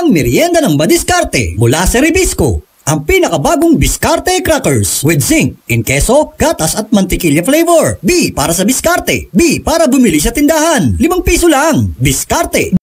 ang merienda ng madiskarte mula sa Rebisco ang pinakabagong Biscarte Crackers with zinc in keso, gatas at mantikilya flavor. B para sa Biscarte. B para bumili sa tindahan. 5 piso lang. Biscarte.